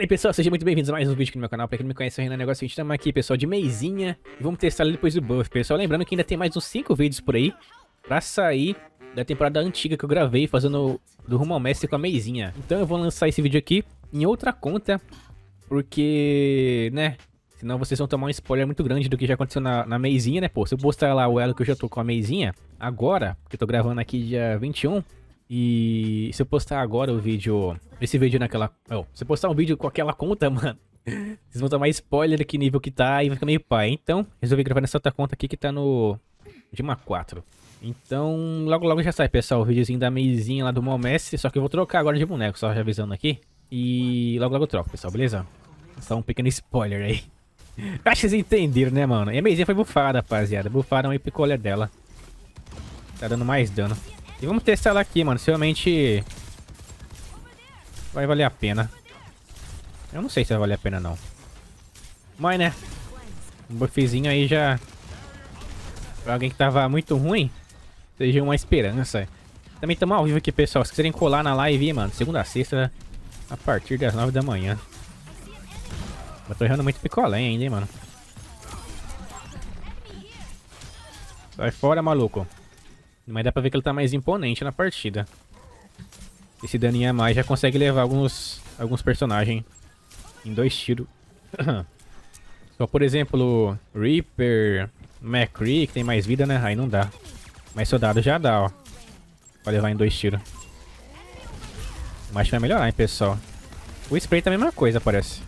Fala aí pessoal, sejam muito bem-vindos a mais um vídeo aqui no meu canal. Pra quem não me conhece, eu Renan Negócio, a gente tamo aqui, pessoal, de meizinha. E vamos testar ali depois do buff, pessoal. Lembrando que ainda tem mais uns 5 vídeos por aí pra sair da temporada antiga que eu gravei fazendo do Rumo ao Mestre com a meizinha. Então eu vou lançar esse vídeo aqui em outra conta, porque, né, senão vocês vão tomar um spoiler muito grande do que já aconteceu na, na meizinha, né, pô. Se eu postar lá o elo que eu já tô com a meizinha, agora, que eu tô gravando aqui dia 21, e se eu postar agora o vídeo. Esse vídeo naquela. Oh, se eu postar um vídeo com aquela conta, mano. Vocês vão tomar spoiler que nível que tá e vai ficar meio pai. Então, resolvi gravar nessa outra conta aqui que tá no. Dima 4. Então, logo logo já sai, pessoal, o videozinho da meizinha lá do Momestre. Só que eu vou trocar agora de boneco, só já avisando aqui. E logo logo eu troco, pessoal, beleza? Só um pequeno spoiler aí. Acho que vocês entenderam, né, mano? E a meizinha foi bufada, rapaziada. Bufaram aí o dela. Tá dando mais dano. E vamos testar ela aqui, mano. Se realmente vai valer a pena. Eu não sei se vai valer a pena, não. Mas, né? Um buffzinho aí já... Pra alguém que tava muito ruim, seja uma esperança. Também tamo ao vivo aqui, pessoal. Se quiserem colar na live, mano, segunda a sexta, a partir das nove da manhã. Eu tô errando muito picolé ainda, hein, mano. Sai fora, maluco. Mas dá pra ver que ele tá mais imponente na partida. Esse daninho a mais já consegue levar alguns, alguns personagens em dois tiros. Só, por exemplo, Reaper, McCree, que tem mais vida, né? Aí não dá. Mas soldado já dá, ó. Pra levar em dois tiros. Mas vai é melhorar, hein, pessoal. O spray tá a mesma coisa, parece.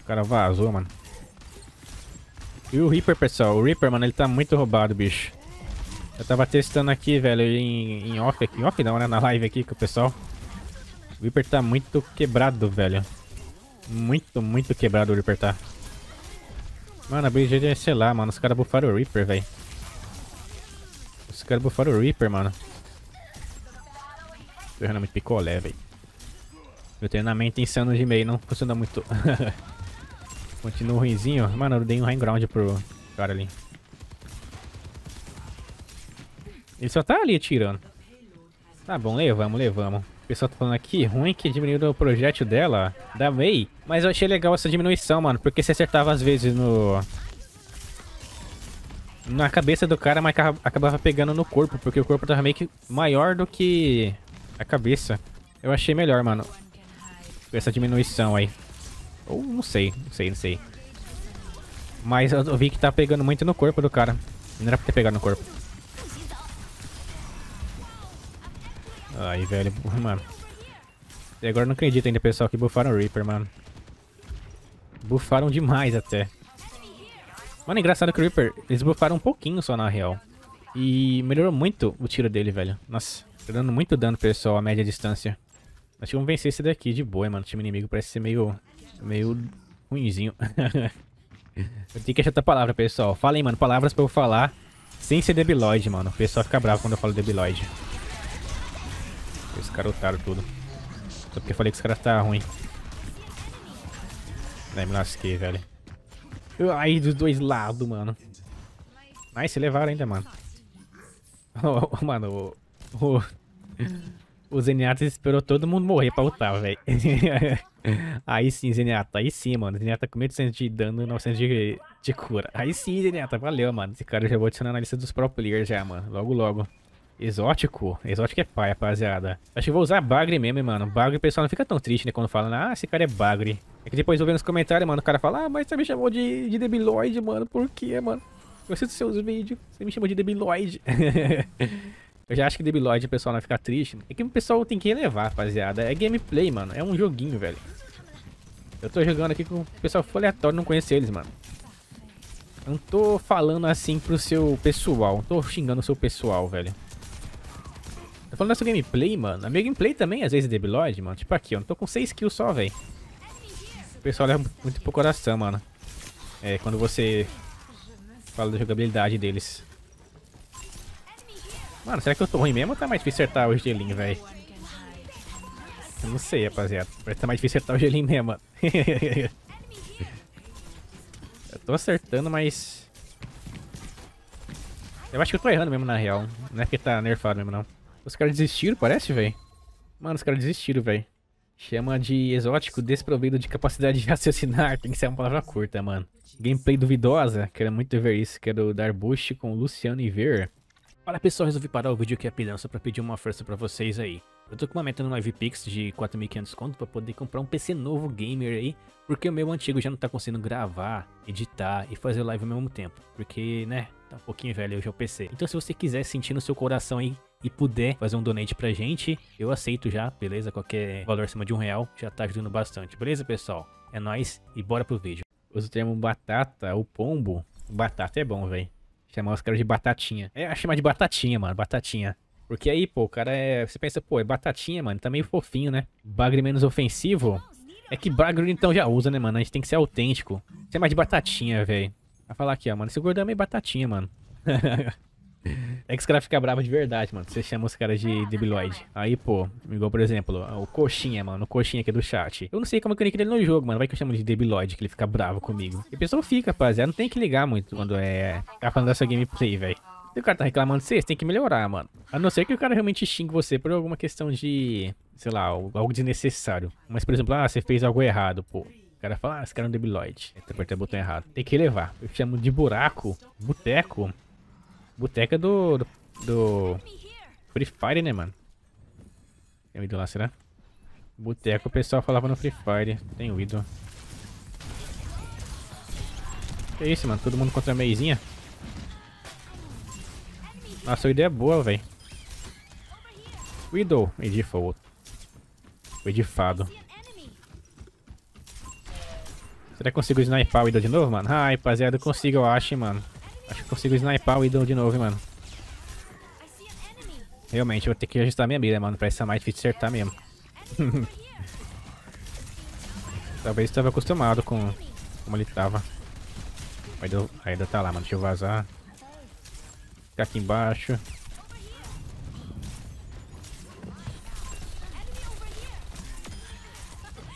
O cara vazou, mano. E o Reaper, pessoal. O Reaper, mano, ele tá muito roubado, bicho. Eu tava testando aqui, velho, em, em off aqui. Off não, né? Na live aqui com o pessoal. O Reaper tá muito quebrado, velho. Muito, muito quebrado o Reaper tá. Mano, a BG, é, sei lá, mano. Os caras bufaram o Reaper, velho. Os caras bufaram o Reaper, mano. Treinamento picolé, velho. Meu treinamento insano de meio não funciona muito. Continua ruimzinho. Mano, eu dei um high ground pro cara ali. Ele só tá ali atirando. Tá bom, levamos, levamos. O pessoal tá falando aqui, ruim que diminuiu o projétil dela, da May. Mas eu achei legal essa diminuição, mano, porque você acertava às vezes no... Na cabeça do cara, mas acabava pegando no corpo, porque o corpo tava meio que maior do que a cabeça. Eu achei melhor, mano, essa diminuição aí. Ou não sei, não sei, não sei. Mas eu vi que tá pegando muito no corpo do cara. Não era pra ter pegado no corpo. Aí, velho, mano. E agora eu não acredito ainda, pessoal, que bufaram o Reaper, mano. Bufaram demais até. Mano, é engraçado que o Reaper, eles bufaram um pouquinho só na real. E melhorou muito o tiro dele, velho. Nossa, tá dando muito dano, pessoal, a média distância. Acho que vamos vencer esse daqui de boa, mano. O time inimigo parece ser meio... Meio ruinzinho. eu tenho que achar outra palavra, pessoal. Fala aí, mano. Palavras pra eu falar sem ser debiloide, mano. O pessoal fica bravo quando eu falo debiloide. Os caras lutaram é tudo. Só porque eu falei que os caras tá ruim. Daí me lasquei, velho. Ai, dos dois lados, mano. se levaram ainda, mano. mano, o... o... o Zenyatta esperou todo mundo morrer pra lutar, velho. aí sim, Zenyatta. Aí sim, mano. Zenyatta com 1.800 de dano e 900 de, de cura. Aí sim, Zenyatta. Valeu, mano. Esse cara já vou adicionar na lista dos pro players já, mano. Logo, logo. Exótico? Exótico é pai, rapaziada. Acho que vou usar bagre mesmo, mano. Bagre, o pessoal não fica tão triste, né? Quando fala, ah, esse cara é bagre. É que depois eu vejo nos comentários, mano, o cara fala, ah, mas você me chamou de, de debiloide, mano. Por quê, mano? Eu assisto seus vídeos, você me chamou de debiloide. eu já acho que debiloide o pessoal não fica triste. É que o pessoal tem que elevar, rapaziada. É gameplay, mano. É um joguinho, velho. Eu tô jogando aqui com o pessoal aleatório, não conheço eles, mano. Eu não tô falando assim pro seu pessoal. Não tô xingando o seu pessoal, velho. Tô falando da sua gameplay, mano. A minha gameplay também às vezes é debilóide, mano. Tipo aqui, eu não tô com 6 kills só, velho. O pessoal leva muito pro coração, mano. É, quando você fala da jogabilidade deles. Mano, será que eu tô ruim mesmo ou tá mais difícil acertar o gelinho, velho? Eu não sei, rapaziada. Parece que tá mais difícil acertar o gelinho mesmo, mano. eu tô acertando, mas... Eu acho que eu tô errando mesmo, na real. Não é porque tá nerfado mesmo, não. Os caras desistiram, parece, velho? Mano, os caras desistiram, velho. Chama de exótico desprovido de capacidade de raciocinar. Tem que ser uma palavra curta, mano. Gameplay duvidosa. Quero muito ver isso. Quero dar boost com o Luciano e ver. Olha pessoal, resolvi parar o vídeo aqui a pilança pra pedir uma força pra vocês aí. Eu tô com uma meta no LivePix de 4.500 conto pra poder comprar um PC novo gamer aí, porque o meu antigo já não tá conseguindo gravar, editar e fazer live ao mesmo tempo. Porque, né, tá um pouquinho velho hoje é o PC. Então se você quiser sentir no seu coração aí e puder fazer um donate pra gente, eu aceito já, beleza? Qualquer valor acima de um real já tá ajudando bastante, beleza, pessoal? É nóis e bora pro vídeo. Usa o termo batata, o pombo. Batata é bom, velho. Chamar os caras de batatinha. É, chamar de batatinha, mano, batatinha. Porque aí, pô, o cara é. Você pensa, pô, é batatinha, mano. Tá meio fofinho, né? Bagre menos ofensivo. É que bagre então já usa, né, mano? A gente tem que ser autêntico. Você é mais de batatinha, velho. Vai falar aqui, ó, mano. Esse gordão é meio batatinha, mano. é que os caras ficam bravos de verdade, mano. Você chama os caras de debiloid. Aí, pô, igual, por exemplo, o Coxinha, mano. O Coxinha aqui do chat. Eu não sei como é que eu nick dele no jogo, mano. Vai que eu chamo de debiloid, que ele fica bravo comigo. E a pessoa fica, rapaziada. Não tem que ligar muito quando é. Tá falando dessa gameplay, velho. Se o cara tá reclamando de você, você tem que melhorar, mano. A não ser que o cara realmente xingue você por alguma questão de, sei lá, algo desnecessário. Mas, por exemplo, ah, você fez algo errado, pô. O cara fala, ah, esse cara é um debilóide. Ele tá apertou o botão errado. Tem que levar. Eu chamo de buraco, boteco. Boteca do, do, do Free Fire, né, mano? Tem um ídolo lá, será? Boteco, o pessoal falava no Free Fire. Tem um ídolo. Que isso, mano? Todo mundo contra a meizinha? A sua ideia é boa, velho. Widow. Edifa o outro. O edifado. Será que consigo sniper o Widow de novo, mano? Ai, rapaziada, eu consigo, eu acho, mano. Acho que consigo sniper o Widow de novo, hein, mano. Realmente, eu vou ter que ajustar minha mira, mano, pra essa mais difícil de acertar mesmo. Talvez estava acostumado com como ele tava. ainda tá lá, mano. Deixa eu vazar. Ficar aqui embaixo.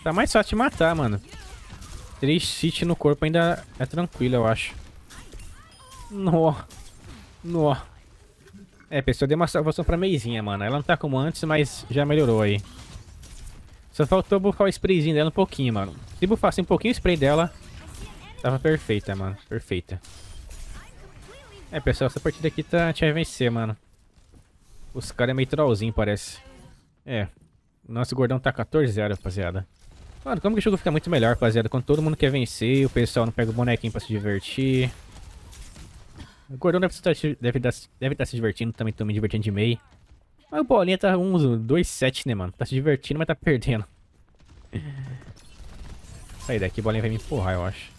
Tá mais fácil de matar, mano. três city no corpo ainda é tranquilo, eu acho. No. No. É, pessoal, deu uma salvação pra meizinha, mano. Ela não tá como antes, mas já melhorou aí. Só faltou bufar o sprayzinho dela um pouquinho, mano. Se bufasse um pouquinho o spray dela, tava perfeita, mano. Perfeita. É, pessoal, essa partida aqui tá a gente vai vencer, mano. Os caras é meio trollzinho, parece. É. Nosso gordão tá 14-0, rapaziada. Mano, como que o jogo fica muito melhor, rapaziada? Quando todo mundo quer vencer, o pessoal não pega o bonequinho pra se divertir. O gordão deve estar, deve, deve estar se divertindo, também tô me divertindo de meio. Mas o Bolinha tá 2-7, né, mano? Tá se divertindo, mas tá perdendo. Sai daqui, o Bolinha vai me empurrar, eu acho.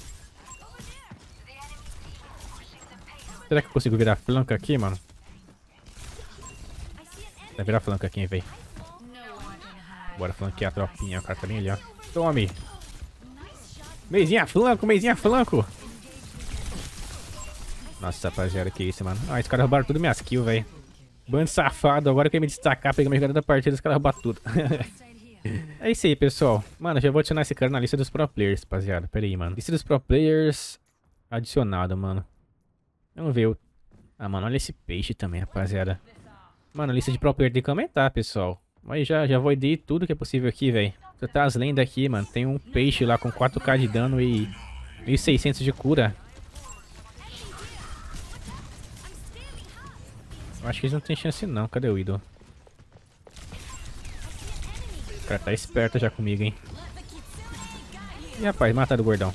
Será que eu consigo virar flanca aqui, mano? Vai virar flanca aqui, véi. Bora flanquear a tropinha. O cara tá bem ali, ó. Tome! Meizinha flanco, meizinha flanco! Nossa, rapaziada, que isso, mano. Ah, esses caras roubaram tudo minhas kills, véi. Bando safado, agora ia me destacar, pegar minha jogada da partida, os caras roubaram tudo. é isso aí, pessoal. Mano, já vou adicionar esse cara na lista dos pro players, rapaziada. Pera aí, mano. Lista dos pro players adicionado, mano. Vamos ver. o, Ah, mano, olha esse peixe também, rapaziada. Mano, lista de propriedade tem que aumentar, pessoal. Mas já, já de tudo que é possível aqui, velho. Você tá as lendas aqui, mano. Tem um peixe lá com 4k de dano e 1600 de cura. Eu acho que eles não tem chance não. Cadê o ídolo? O cara tá esperto já comigo, hein. Ih, rapaz, mataram o gordão.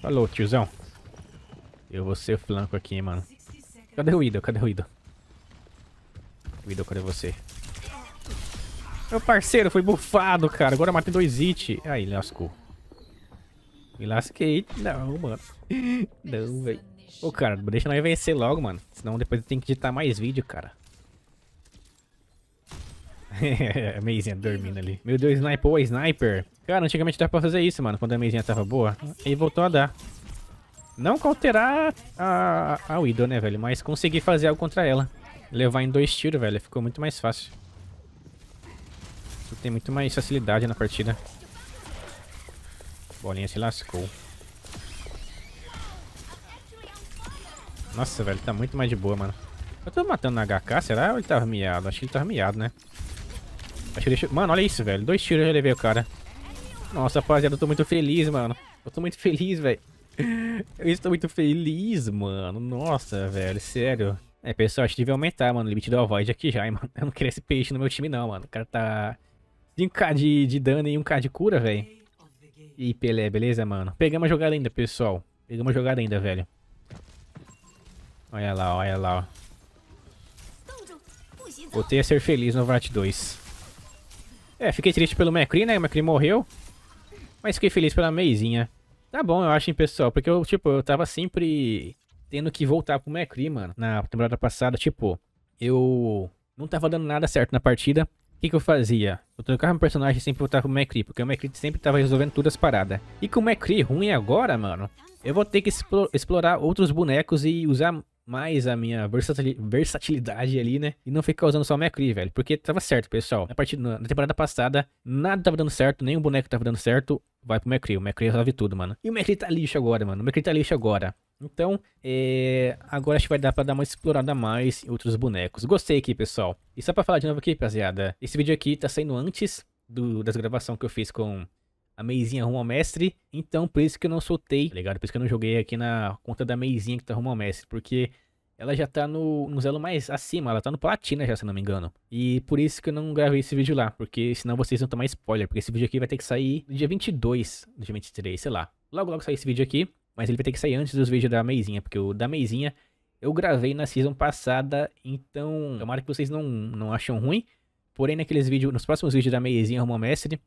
Falou, tiozão. Eu vou ser flanco aqui, mano. Cadê o Ido? Cadê o Ido? Widow, cadê você? Meu parceiro, foi bufado, cara. Agora eu matei dois hit. Aí, lascou. Me lasquei. Não, mano. Não, velho. Ô, cara, deixa nós vencer logo, mano. Senão depois eu tenho que editar mais vídeo, cara. Amazing é, dormindo ali. Meu Deus, sniper, ô, sniper. Cara, antigamente dava pra fazer isso, mano, quando a mesinha tava boa. E voltou a dar. Não com alterar a, a Widow, né, velho? Mas consegui fazer algo contra ela. Levar em dois tiros, velho. Ficou muito mais fácil. tem muito mais facilidade na partida. Bolinha se lascou. Nossa, velho, tá muito mais de boa, mano. Eu tô matando na HK, será? Ou ele tava miado? Acho que ele tava miado, né? Acho que deixa... Mano, olha isso, velho. Dois tiros eu já levei o cara. Nossa, rapaziada, eu tô muito feliz, mano. Eu tô muito feliz, velho. Eu estou muito feliz, mano. Nossa, velho, sério. É, pessoal, acho que devia aumentar, mano, o limite do avoid aqui já, hein, mano. Eu não queria esse peixe no meu time, não, mano. O cara tá 5k de, de dano e 1k de cura, velho. E Pelé, beleza, mano? Pegamos a jogada ainda, pessoal. Pegamos a jogada ainda, velho. Olha lá, olha lá, ó. Voltei a ser feliz no Vrat 2. É, fiquei triste pelo Macri, né? O Macri morreu. Mas fiquei feliz pela meizinha. Tá bom, eu acho, hein, pessoal. Porque eu, tipo, eu tava sempre tendo que voltar pro Macri, mano. Na temporada passada, tipo, eu não tava dando nada certo na partida. O que, que eu fazia? Eu trocava um personagem e sempre voltava pro Macri. porque o Macri sempre tava resolvendo todas as paradas. E com o Macri ruim agora, mano, eu vou ter que explorar outros bonecos e usar mais a minha versatilidade ali, né? E não ficar usando só o Macri, velho. Porque tava certo, pessoal. Na, partida, na temporada passada, nada tava dando certo, nem o boneco tava dando certo. Vai pro Macri. O Macri resolve tudo, mano. E o Macri tá lixo agora, mano. O Macri tá lixo agora. Então, é... agora acho que vai dar pra dar uma explorada mais em outros bonecos. Gostei aqui, pessoal. E só pra falar de novo aqui, rapaziada. Esse vídeo aqui tá saindo antes do, das gravações que eu fiz com a meizinha rumo ao mestre. Então, por isso que eu não soltei, tá ligado? Por isso que eu não joguei aqui na conta da meizinha que tá rumo ao mestre. Porque ela já tá no, no zelo mais acima, ela tá no platina já, se não me engano. E por isso que eu não gravei esse vídeo lá, porque senão vocês vão tomar spoiler, porque esse vídeo aqui vai ter que sair no dia 22, no dia 23, sei lá. Logo logo sai esse vídeo aqui, mas ele vai ter que sair antes dos vídeos da meizinha, porque o da meizinha eu gravei na season passada, então tomara que vocês não, não acham ruim. Porém, naqueles vídeos, nos próximos vídeos da meizinha Rumo Mestre,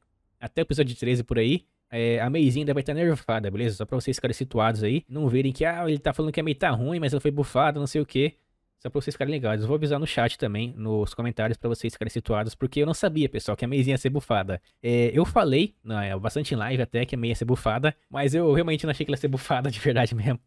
até o episódio 13 por aí. É, a Meizinha ainda vai estar tá nerfada, beleza? Só pra vocês ficarem situados aí. Não verem que, ah, ele tá falando que a Mei tá ruim, mas ela foi bufada, não sei o que. Só pra vocês ficarem ligados. Vou avisar no chat também, nos comentários, para vocês ficarem situados, porque eu não sabia, pessoal, que a Meizinha ia ser bufada. É, eu falei, não, é, bastante em live até, que a Mei ia ser bufada, mas eu realmente não achei que ela ia ser bufada de verdade mesmo.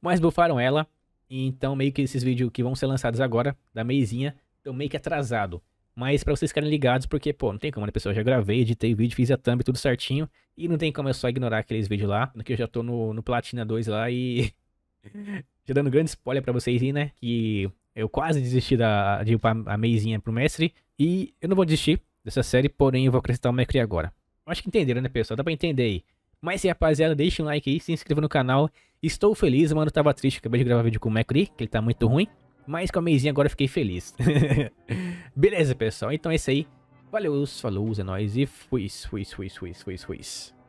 mas bufaram ela, então meio que esses vídeos que vão ser lançados agora, da Meizinha, estão meio que atrasado. Mas para vocês ficarem ligados, porque, pô, não tem como, né, pessoal? Eu já gravei, editei o vídeo, fiz a thumb, tudo certinho. E não tem como eu só ignorar aqueles vídeos lá, porque eu já tô no, no Platina 2 lá e. já dando grande spoiler para vocês aí, né? Que eu quase desisti da, de ir a meizinha pro mestre. E eu não vou desistir dessa série, porém eu vou acrescentar o Mercury agora. Acho que entenderam, né, pessoal? Dá pra entender aí. Mas, rapaziada, deixa um like aí, se inscreva no canal. Estou feliz, mano, tava triste, acabei de gravar vídeo com o Mercury, que ele tá muito ruim. Mas com a meizinha agora eu fiquei feliz. Beleza, pessoal. Então é isso aí. Valeu, falou, é nóis e fui, fui, fui, fui, fui, fui.